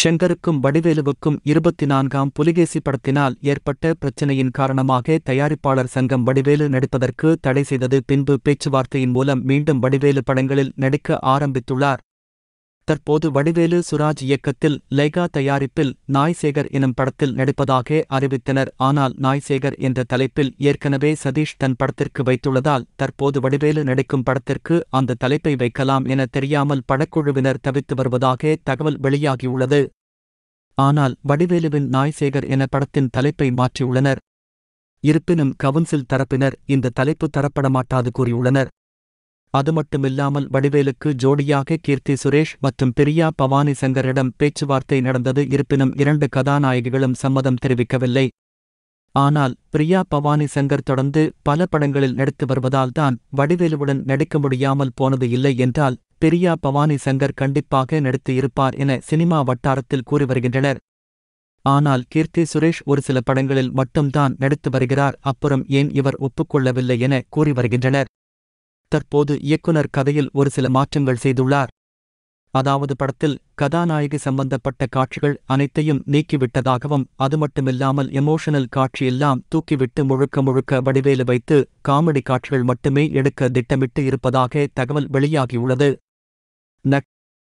ஷங்கருக்கும் வடிவேலுவுக்கும் இருபத்தி நான்காம் புலிகேசி படத்தினால் ஏற்பட்ட பிரச்சினையின் காரணமாக தயாரிப்பாளர் சங்கம் வடிவேலு நடிப்பதற்கு தடை செய்தது பின்பு பேச்சுவார்த்தையின் மூலம் மீண்டும் வடிவேலு படங்களில் நடிக்க ஆரம்பித்துள்ளார் தற்போது வடிவேலு சுராஜ் இயக்கத்தில் லைகா தயாரிப்பில் நாய்சேகர் எனும் படத்தில் நடிப்பதாக அறிவித்தனர் ஆனால் நாய்சேகர் என்ற தலைப்பில் ஏற்கனவே சதீஷ் தன் படத்திற்கு வைத்துள்ளதால் தற்போது வடிவேலு நடிக்கும் படத்திற்கு அந்த தலைப்பை வைக்கலாம் என தெரியாமல் படக்குழுவினர் தவித்து வருவதாக தகவல் வெளியாகியுள்ளது ஆனால் வடிவேலுவின் நாய்சேகர் என படத்தின் தலைப்பை மாற்றியுள்ளனர் இருப்பினும் கவுன்சில் தரப்பினர் இந்த தலைப்பு தரப்படமாட்டாது கூறியுள்ளனர் அது மட்டுமில்லாமல் வடிவேலுக்கு ஜோடியாக கீர்த்தி சுரேஷ் மற்றும் பிரியா பவானி சங்கரிடம் பேச்சுவார்த்தை நடந்தது இருப்பினும் இரண்டு கதாநாயகிகளும் சம்மதம் தெரிவிக்கவில்லை ஆனால் பிரியா பவானி சங்கர் தொடர்ந்து பல படங்களில் நடித்து வருவதால்தான் வடிவேலுவுடன் நடிக்க முடியாமல் போனது இல்லை என்றால் பிரியா பவானி சங்கர் கண்டிப்பாக நடித்து இருப்பார் என சினிமா வட்டாரத்தில் கூறி வருகின்றனர் ஆனால் கீர்த்தி சுரேஷ் ஒரு சில படங்களில் மட்டும்தான் நடித்து வருகிறார் அப்புறம் ஏன் இவர் ஒப்புக்கொள்ளவில்லை என கூறி வருகின்றனர் தற்போது இயக்குனர் கதையில் ஒரு சில மாற்றங்கள் செய்துள்ளார் அதாவது படத்தில் கதாநாயகி சம்பந்தப்பட்ட காட்சிகள் அனைத்தையும் நீக்கிவிட்டதாகவும் அது மட்டுமில்லாமல் எமோஷனல் காட்சியெல்லாம் தூக்கிவிட்டு முழுக்க முழுக்க வடிவேலு வைத்து காமெடி காட்சிகள் மட்டுமே எடுக்க திட்டமிட்டு இருப்பதாக தகவல் வெளியாகியுள்ளது